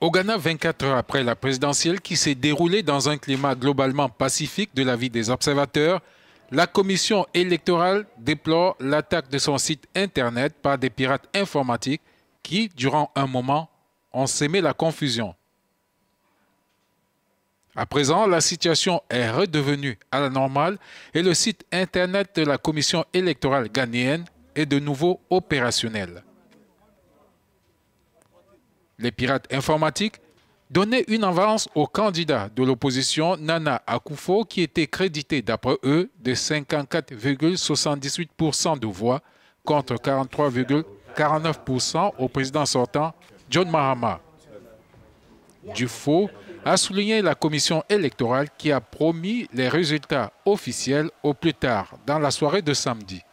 Au Ghana, 24 heures après la présidentielle qui s'est déroulée dans un climat globalement pacifique de la vie des observateurs, la commission électorale déplore l'attaque de son site Internet par des pirates informatiques qui, durant un moment, ont sémé la confusion. À présent, la situation est redevenue à la normale et le site Internet de la commission électorale ghanéenne est de nouveau opérationnel. Les pirates informatiques donnaient une avance au candidat de l'opposition Nana Akufo qui était crédité d'après eux de 54,78% de voix contre 43,49% au président sortant John Mahama. Dufault a souligné la commission électorale qui a promis les résultats officiels au plus tard dans la soirée de samedi.